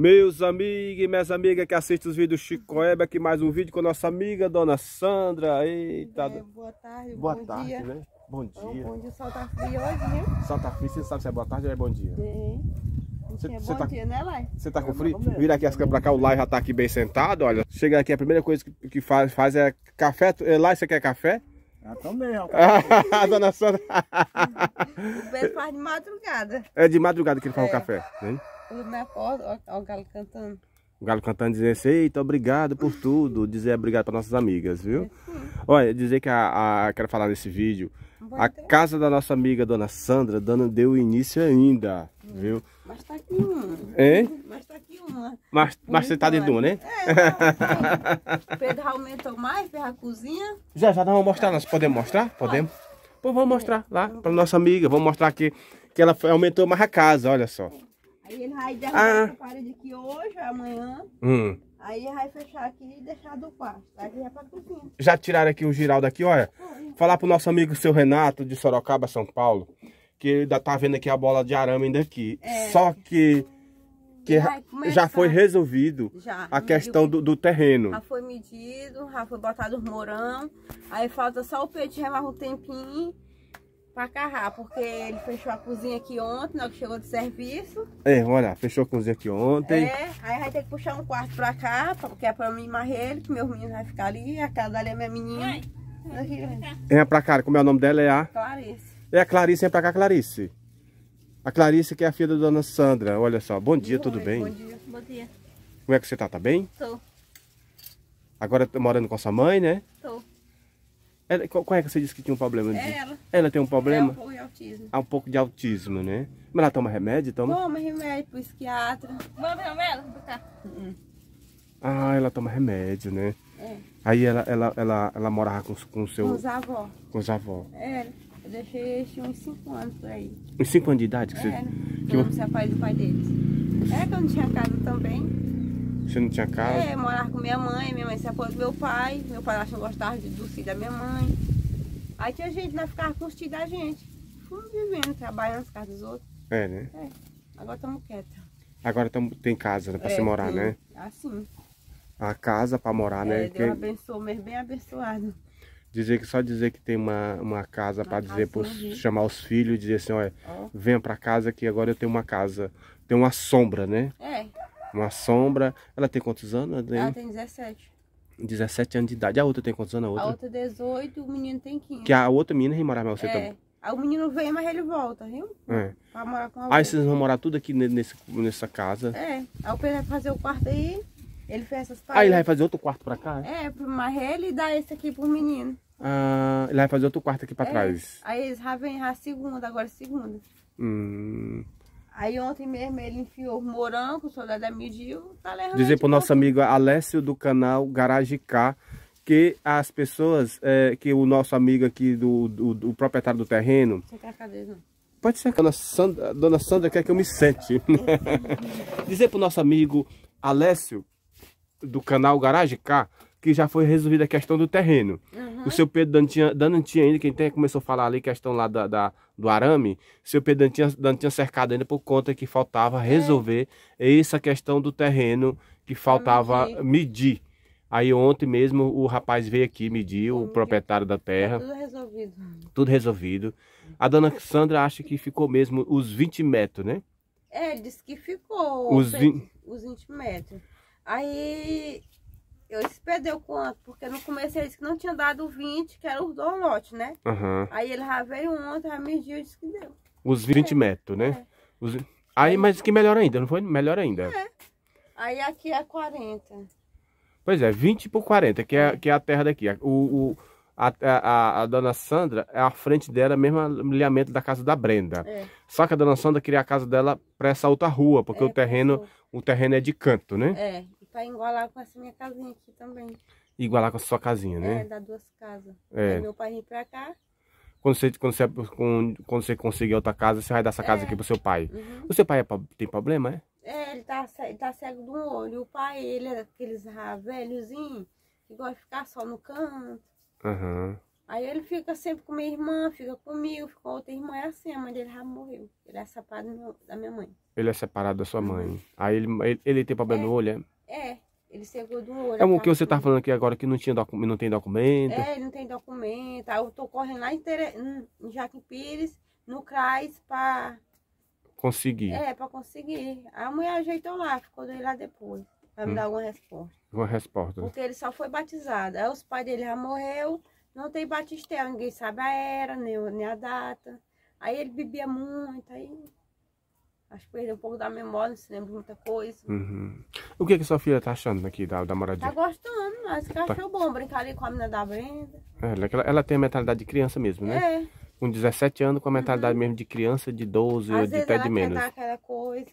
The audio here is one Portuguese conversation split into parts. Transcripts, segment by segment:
Meus amigos e minhas amigas que assistem os vídeos do Chico aqui mais um vídeo com a nossa amiga Dona Sandra. Eita. É, boa tarde, boa bom tarde, dia. né? Bom é dia. Bom, bom dia, sol tá frio hoje, né? Sol tá frio, você sabe se é boa tarde ou é bom dia? Sim. Você, é bom tá, dia, né, Lai? Você tá com frio? Vira aqui as câmeras pra cá, o Lai já tá aqui bem sentado, olha. Chega aqui, a primeira coisa que, que faz, faz é café. É, Lai, você quer café? Ah, também, então é, ó. Ah, dona Sandra. o Beto faz de madrugada. É de madrugada que ele faz é. o café, hein? tudo na porta, olha, o galo cantando. O galo cantando dizer assim, eita, obrigado por tudo, dizer obrigado para nossas amigas, viu? É olha, dizer que a, a quero falar nesse vídeo, a casa da nossa amiga Dona Sandra, dona deu início ainda, viu? Mas tá aqui uma. Hein? Mas tá aqui uma. Mas, mas você tá dentro de é, tá uma, né? É, não, Pedro aumentou mais, fez a cozinha. Já, já nós vamos mostrar, nós podemos mostrar? Podemos? Pô, vamos mostrar lá para nossa amiga, vamos mostrar aqui que ela aumentou mais a casa, olha só. Aí ele vai derrubar ah. essa parede aqui hoje, amanhã. Hum. Aí vai fechar aqui e deixar do quarto. Aqui é pra cozinha. Já tiraram aqui o giral daqui, olha. Falar pro nosso amigo seu Renato de Sorocaba, São Paulo, que ainda tá vendo aqui a bola de arame ainda aqui. É. Só que que já foi resolvido já, a questão do, do, terreno. Já foi medido, já foi botado os morão, aí falta só o peixe, já um tempinho pra carrar, porque ele fechou a cozinha aqui ontem, hora que chegou de serviço. É, olha, fechou a cozinha aqui ontem. É, aí vai ter que puxar um quarto pra cá, porque é pra mim marrer ele, que meu menino vai ficar ali, a casa ali é minha menina. Né? É pra cá, como é o nome dela? É a? Clarice. É a Clarice, é pra cá, Clarice. A Clarice que é a filha da dona Sandra. Olha só, bom dia, Oi, tudo bem? Bom dia. Bom dia. Como é que você tá? Tá bem? Tô. Agora morando com a sua mãe, né? Tô. Ela, qual é que você disse que tinha um problema? É ela. Ela tem um problema? É um pouco de autismo. Ah, um pouco de autismo, né? Mas ela toma remédio? Toma, toma remédio pro psiquiatra. Vamos ver o remédio? Hum. Ah, ela toma remédio, né? É. Aí ela, ela, ela, ela morava com, com o seu... Com os avós. Com os avós. É, eu deixei eles uns 5 anos por aí. Uns 5 anos de idade? Que é, você... Né? que eu não do pai deles. É que eu não tinha casa também. Você não tinha casa? É, morava com minha mãe, minha mãe se apoiou do meu pai, meu pai não gostava de, doce da minha mãe. Aí tinha gente, nós né, ficava com os tios da gente. Fomos vivendo, trabalhando nas casas dos outros. É, né? É. Agora estamos quietos. Agora tamo, tem casa né, para é, você morar, né? Ah, sim. né? Assim. A casa para morar, é, né? Deus Quem... abençoou mesmo, bem abençoado. Dizer que só dizer que tem uma, uma casa para dizer chamar os filhos e dizer assim, olha, oh. venha para casa que agora eu tenho uma casa, tem uma sombra, né? É. Uma sombra. Ela tem quantos anos, Ela tem 17. 17 anos de idade. A outra tem quantos anos? A outra, a outra 18, é o menino tem 15. Que a outra menina vem morar mais você é. também. o menino vem, mas ele volta, viu? É. Pra morar com a Aí vocês vão morar tudo aqui nesse, nessa casa. É. Aí o Pedro vai fazer o quarto aí. Ele fez essas paredes. Ah, aí ele vai fazer outro quarto pra cá? É, é pro Marrelo e dá esse aqui pro menino. Ah, ele vai fazer outro quarto aqui pra é. trás. Aí eles já vem já segunda, agora segunda. Hum. Aí ontem mesmo ele enfiou morango, soldado da mediu, tá Dizer pro nosso amigo Alessio do canal Garage K que as pessoas, é, que o nosso amigo aqui do, do, do proprietário do terreno. Você quer a cadeira, Pode ser a dona Sandra, dona Sandra quer que eu me sente. Dizer pro nosso amigo Alessio do canal Garage K que já foi resolvida a questão do terreno. Uhum. O seu Pedro Dantinha, Dantinha ainda, quem tem, começou a falar ali questão lá da, da do arame, seu Pedro Dantinha, Dantinha cercado ainda por conta que faltava é. resolver é. essa questão do terreno que faltava medir. medir. Aí ontem mesmo o rapaz veio aqui, mediu, o proprietário da terra. Tá tudo resolvido. Tudo resolvido. A dona Sandra acha que ficou mesmo os 20 metros, né? É, disse que ficou os, 20... os 20 metros. Aí eu disse, perdeu quanto? Porque no começo ele disse que não tinha dado 20, que era o do lote, né? Uhum. Aí ele já ah, veio ontem, já mediu e disse que deu. Os 20 é. metros, né? É. Os... Aí, mas que melhor ainda, não foi? Melhor ainda. É. Aí aqui é 40. Pois é, 20 por 40, que é, é, que é a terra daqui. O, o a, a, a, dona Sandra, é a frente dela mesmo alinhamento da casa da Brenda. É. Só que a dona Sandra queria a casa dela para essa outra rua, porque é, o terreno o terreno é de canto, né? É, pra igualar com essa minha casinha aqui também. Igualar com a sua casinha, né? É, dá duas casas. É. Aí meu pai vem pra cá. Quando você, quando, você, é quando você conseguir outra casa, você vai dar essa casa é. aqui pro seu pai. Uhum. O seu pai é, tem problema, é? É, ele tá, ele tá cego de um olho. O pai, ele é aqueles velhozinho que gosta de ficar só no canto. Aham. Uhum. Aí ele fica sempre com minha irmã, fica comigo, fica com outra irmã, é assim, a mãe dele já morreu. Ele é separado da minha mãe. Ele é separado da sua mãe. Uhum. Aí ele, ele, ele tem problema é. no olho, é? É, ele cegou do olho. É o tá que você tá falando aqui agora que não, tinha docu... não tem documento. É, não tem documento. Aí eu tô correndo lá em, Tere... em Jaque Pires, no CRAS, pra. Conseguir. É, pra conseguir. A mulher ajeitou lá, ficou dele lá depois. Pra hum. me dar alguma resposta. Alguma resposta. Porque ele só foi batizado. Aí os pais dele já morreu, não tem batistério, ninguém sabe a era, nem, nem a data. Aí ele bebia muito, aí Acho que perdeu um pouco da memória, não se lembra muita coisa. Uhum. O que é que sua filha tá achando aqui da, da moradia? Tá gostando, mas que tá. achou bom brincar ali com a menina da venda. É, ela, ela tem a mentalidade de criança mesmo, né? É. Com 17 anos, com a mentalidade uhum. mesmo de criança, de 12 Às ou de até de menos. Às aquela coisa,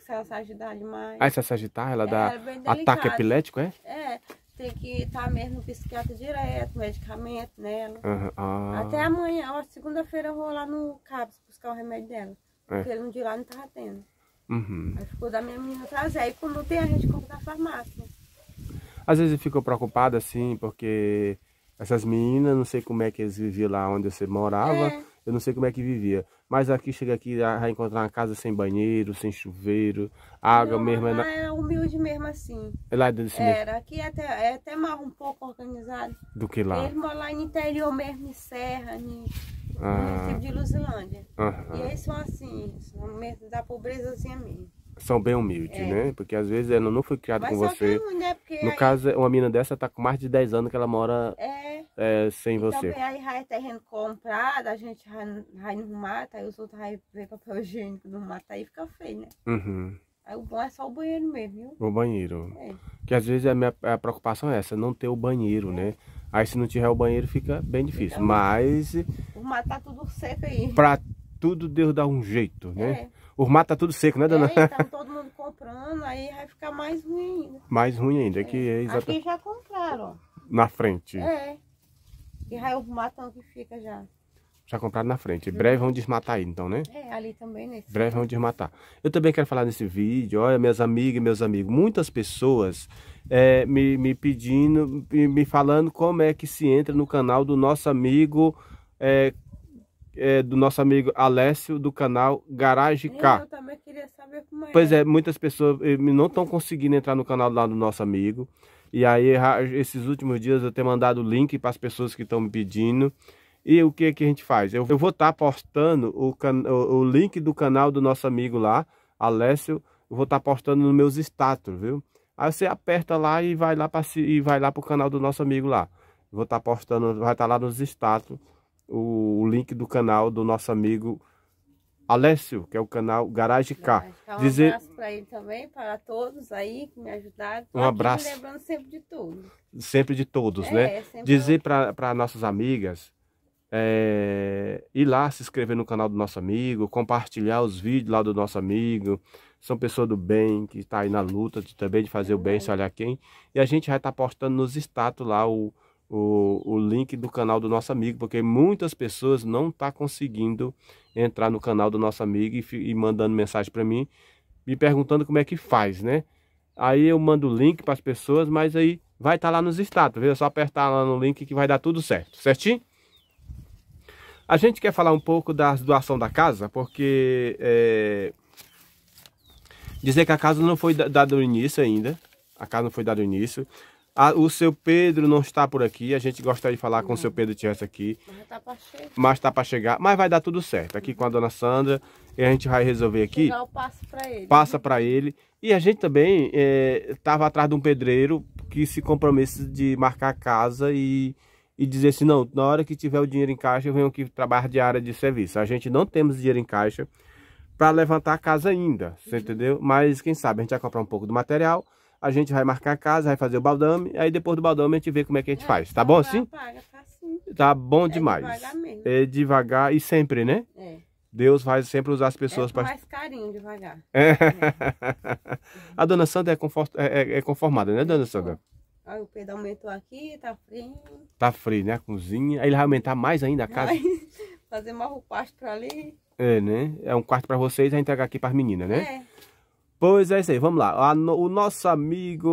se ela se agitar demais. Ah, se ela se agitar, é, ela é, dá ela é ataque epilético, é? É, tem que estar tá mesmo no psiquiatra direto, medicamento nela. Uhum. Ah. Até amanhã, segunda-feira eu vou lá no CAPS buscar o remédio dela. É. Porque ele não de lá não estava tendo. Uhum. Aí ficou da minha menina trazer. Aí quando tem, a gente compra na farmácia. Às vezes ficou preocupada assim, porque essas meninas, não sei como é que eles viviam lá onde você morava. É. Eu não sei como é que vivia. Mas aqui, chega aqui, vai encontrar uma casa sem banheiro, sem chuveiro, água não, mesmo. Não, é na... É humilde mesmo assim. É lá desse Era, mesmo. aqui é até, é até mais um pouco organizado. Do que lá? Mesmo lá no interior mesmo, em serra, em no ah. município de Luzilândia. E eles são assim, são mesmo da pobrezazinha assim, é mesmo. São bem humildes, é. né? Porque às vezes ela não foi criada com você. Que, né? No aí... caso, uma menina dessa tá com mais de 10 anos que ela mora é. É, sem então, você. Também aí já é terreno comprado, a gente vai no mato, aí os outros ver papel higiênico no mato, aí fica feio, né? Uhum. Aí o bom é só o banheiro mesmo, viu? O banheiro. É. Que às vezes a minha a preocupação é essa, não ter o banheiro, é. né? Aí se não tiver o banheiro fica bem difícil. Mas. O mato tá tudo seco aí. Pra tudo Deus dá um jeito, né? É. O mato tá tudo seco, né, dona? É, tá todo mundo comprando, aí vai ficar mais ruim ainda. Mais ruim ainda, é. que é, é exatamente. Aqui já compraram, ó. Na frente. É. E aí os matos que fica já. Já compraram na frente. Em uhum. breve vão desmatar aí, então, né? É, ali também, né? Breve vão desmatar. Eu também quero falar nesse vídeo, olha, minhas amigas e meus amigos, muitas pessoas é, me, me pedindo, me falando como é que se entra no canal do nosso amigo, é, é, do nosso amigo Alessio, do canal Garage é, K. Eu também queria saber como é. Pois é, muitas pessoas eh, não estão conseguindo entrar no canal lá do nosso amigo. E aí, esses últimos dias eu tenho mandado o link para as pessoas que estão me pedindo. E o que, que a gente faz? Eu, eu vou estar tá postando o, can, o, o, link do canal do nosso amigo lá, Alessio. Eu vou estar tá postando nos meus status, viu? Aí você aperta lá e vai lá para o vai lá canal do nosso amigo lá. vou estar tá postando, vai estar tá lá nos status o, o, link do canal do nosso amigo Alessio, que é o canal Garage K. Então, um abraço para ele também, para todos aí que me ajudaram. Tô um abraço. lembrando sempre de tudo. Sempre de todos, é, né? É, Dizer para nossas amigas é, ir lá se inscrever no canal do nosso amigo, compartilhar os vídeos lá do nosso amigo. São pessoas do bem que está aí na luta de, também de fazer o bem, se uhum. olhar quem. E a gente vai estar tá postando nos status lá o, o, o link do canal do nosso amigo, porque muitas pessoas não estão tá conseguindo entrar no canal do nosso amigo e, e mandando mensagem para mim, me perguntando como é que faz, né? Aí eu mando o link para as pessoas, mas aí vai estar tá lá nos status, viu? É só apertar lá no link que vai dar tudo certo, certinho? A gente quer falar um pouco da doação da casa, porque é, dizer que a casa não foi dada no início ainda, a casa não foi dada no início. A, o seu Pedro não está por aqui, a gente gostaria de falar não. com o seu Pedro Tivesse aqui. Mas está para tá chegar. Mas vai dar tudo certo. Aqui com a dona Sandra, e a gente vai resolver aqui. Legal, passa para ele. Passa né? para ele. E a gente também estava é, atrás de um pedreiro que se compromete de marcar a casa e e dizer assim, não, na hora que tiver o dinheiro em caixa, eu venho aqui trabalhar de área de serviço. A gente não temos dinheiro em caixa para levantar a casa ainda, você uhum. entendeu? Mas quem sabe a gente vai comprar um pouco do material, a gente vai marcar a casa, vai fazer o baldame, aí depois do baldame a gente vê como é que a gente é, faz, tá bom assim? Paga, assim? Tá, tá bom é demais. Devagar mesmo. É devagar e sempre, né? É. Deus vai sempre usar as é pessoas é para. mais carinho, devagar. É. é. a dona Sandra é, confort... É, é, conformada, né, dona Sandra? Aí o Pedro aumentou aqui, tá frio. Tá frio, né? A cozinha. Aí ele vai aumentar mais ainda a casa. fazer mais um quarto pra ali. É, né? É um quarto pra vocês e entregar aqui pras meninas, né? É. Pois é isso aí, vamos lá. O nosso amigo,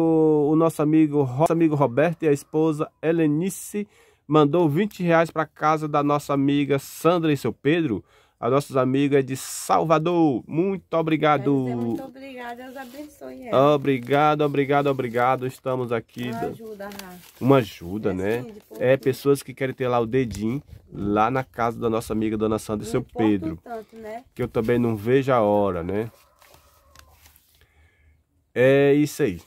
o nosso amigo, nosso amigo Roberto e a esposa Helenice mandou 20 reais para casa da nossa amiga Sandra e seu Pedro a nossos amigos de Salvador. Muito obrigado. Muito obrigado, Deus abençoe ela. Obrigado, obrigado, obrigado. Estamos aqui. Uma ajuda, Rafa. Uma ajuda, é né? Assim, é, pessoas que querem ter lá o dedinho, lá na casa da nossa amiga Dona Sandra e seu Pedro. Tanto, né? Que eu também não vejo a hora, né? É isso aí.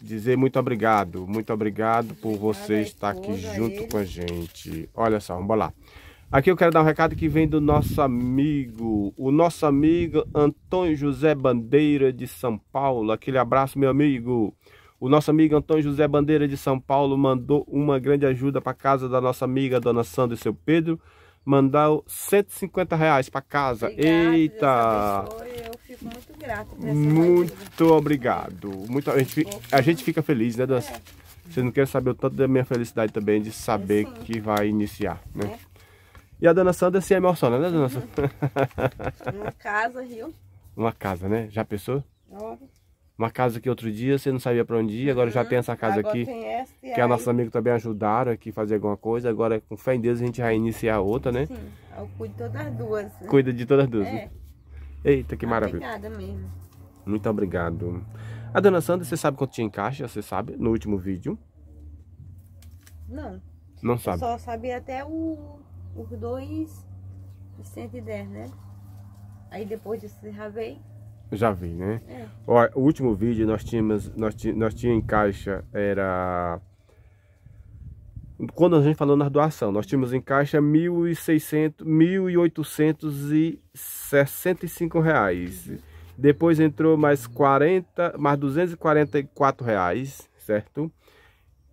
Dizer muito obrigado, muito obrigado por você estar aqui junto com a gente. Olha só, vamos lá. Aqui eu quero dar um recado que vem do nosso amigo, o nosso amigo Antônio José Bandeira de São Paulo. Aquele abraço, meu amigo. O nosso amigo Antônio José Bandeira de São Paulo mandou uma grande ajuda para casa da nossa amiga Dona Sandra e seu Pedro. Mandou 150 reais para casa. Eita! Eu fico muito grato por Muito obrigado. Muito, a, gente, fica feliz, né, Dona? É. Você não quer saber o tanto da minha felicidade também de saber é que vai iniciar, né? É. E a dona Sandra se assim, é emociona, né, dona Sandra? Uma casa, viu? Uma casa, né? Já pensou? Ó. Uma casa que outro dia você não sabia para onde ir, agora uhum. já tem essa casa agora aqui. Tem essa, que aí... a nossa amiga também ajudaram aqui a fazer alguma coisa. Agora, com fé em Deus, a gente vai iniciar outra, né? Sim, eu cuido de todas as duas. Né? Cuida de todas as duas. Né? É. Eita, que maravilha. Obrigada mesmo. Muito obrigado. A dona Sandra, você sabe quanto tinha em caixa? Você sabe? No último vídeo? Não. Não sabe? Eu só sabia até o os dois 110, né? Aí depois disso você já veio? Já vi, né? É. Ó, o último vídeo nós tínhamos, nós, tí, nós tínhamos em caixa, era... Quando a gente falou na doação, nós tínhamos em caixa R$ 1.865. Reais. Uhum. Depois entrou mais 40, mais 244 reais, certo?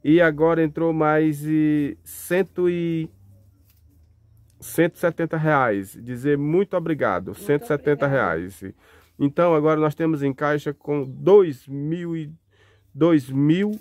E agora entrou mais R$ e 170 reais. Dizer muito obrigado, muito 170 obrigado. reais. Então agora nós temos em caixa com 2.000 mil e... mil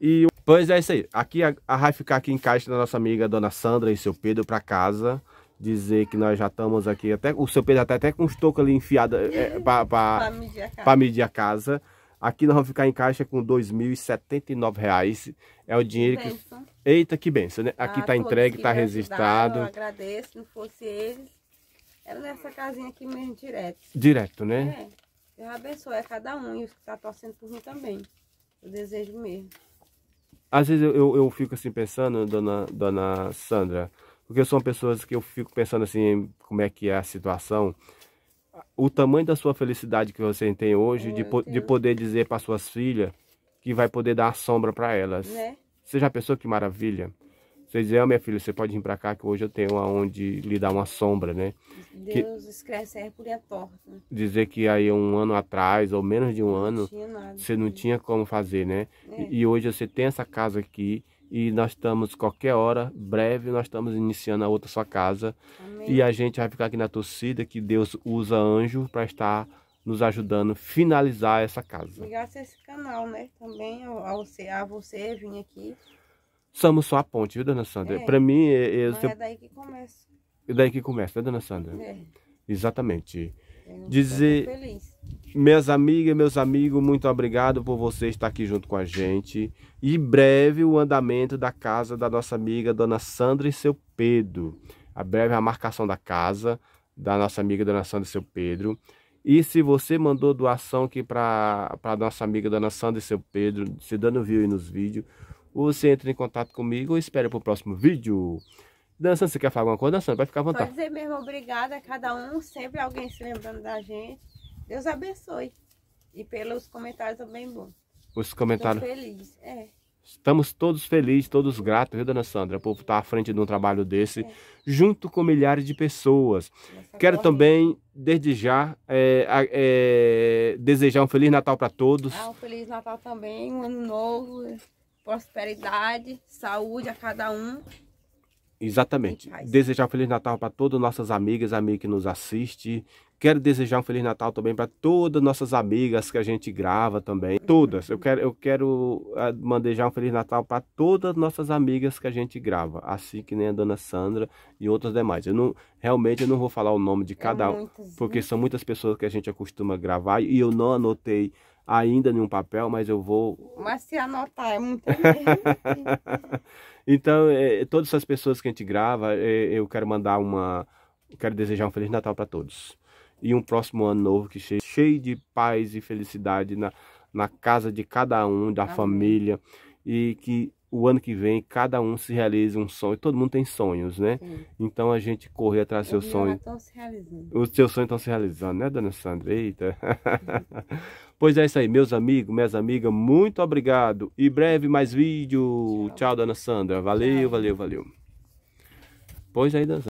e... Pois é isso aí. Aqui a, a vai ficar aqui em caixa da nossa amiga Dona Sandra e seu Pedro para casa dizer que nós já estamos aqui até o seu Pedro até até com os tocos ali enfiado é, para medir, medir a casa. Aqui nós vamos ficar em caixa com R$ 2.079. É o dinheiro que... que... Eita, que benção, né? Aqui está ah, entregue, está registrado. Eu agradeço, não fosse eles. Era é nessa casinha aqui mesmo, direto. Direto, né? É. Deus abençoe a cada um e os que tá torcendo por mim também. Eu desejo mesmo. Às vezes eu, eu, eu fico assim pensando, dona, dona Sandra, porque são pessoas que eu fico pensando assim, como é que é a situação o tamanho da sua felicidade que você tem hoje, de, po de, poder dizer para suas filhas que vai poder dar sombra para elas. Né? Você já pensou que maravilha? Você dizer, oh, minha filha, você pode vir para cá que hoje eu tenho aonde lhe dar uma sombra, né? Deus que... escreve é a porta. Dizer que aí um ano atrás, ou menos de um não ano, você não tinha como fazer, né? É. E hoje você tem essa casa aqui e nós estamos, qualquer hora, breve, nós estamos iniciando a outra sua casa. Amém. E a gente vai ficar aqui na torcida que Deus usa anjo para estar nos ajudando a finalizar essa casa. graças a esse canal, né? Também a você, a você vir aqui. Somos só a ponte, viu, dona Sandra? É. Para mim, é, é, é, daí que começa. É daí que começa, né, dona Sandra? É. Exatamente. Então, dizer, minhas amigas, meus amigos, muito obrigado por você estar aqui junto com a gente. E breve o andamento da casa da nossa amiga Dona Sandra e seu Pedro. A breve a marcação da casa da nossa amiga Dona Sandra e seu Pedro. E se você mandou doação aqui para a nossa amiga Dona Sandra e seu Pedro, se dando view aí nos vídeos, você entra em contato comigo ou espere para o próximo vídeo. Dançando, você quer falar alguma coisa? Dançando, vai ficar à vontade. Só dizer mesmo obrigada a cada um, sempre alguém se lembrando da gente. Deus abençoe. E pelos comentários também bom. Os comentários. Estou feliz, é. Estamos todos felizes, todos gratos, viu, dona Sandra? O povo está à frente de um trabalho desse, é. junto com milhares de pessoas. Nossa, Quero corrente. também, desde já, é, é, desejar um Feliz Natal para todos. Ah, um Feliz Natal também, um ano novo, prosperidade, saúde a cada um. Exatamente. Desejar um Feliz Natal para todas nossas amigas, amigos que nos assiste. Quero desejar um Feliz Natal também para todas nossas amigas que a gente grava também. Todas. Eu quero, eu quero ah, mandejar um Feliz Natal para todas nossas amigas que a gente grava. Assim que nem a Dona Sandra e outras demais. Eu não, realmente eu não vou falar o nome de é cada um, porque né? são muitas pessoas que a gente acostuma gravar e eu não anotei ainda nenhum papel, mas eu vou... Mas se anotar é muito Então, é, todas essas pessoas que a gente grava, é, eu quero mandar uma... Quero desejar um Feliz Natal para todos. E um próximo ano novo que cheio, cheio de paz e felicidade na, na casa de cada um, da família. E que o ano que vem cada um se realize um sonho. Todo mundo tem sonhos, né? Sim. Então a gente correr atrás dos seus sonhos. Os seus sonhos estão se realizando, né, dona Sandra? Eita. Pois é isso aí, meus amigos, minhas amigas, muito obrigado. E breve mais vídeo. Tchau, Tchau dona Sandra. Valeu, Tchau. valeu, valeu. Pois aí, é, dançando.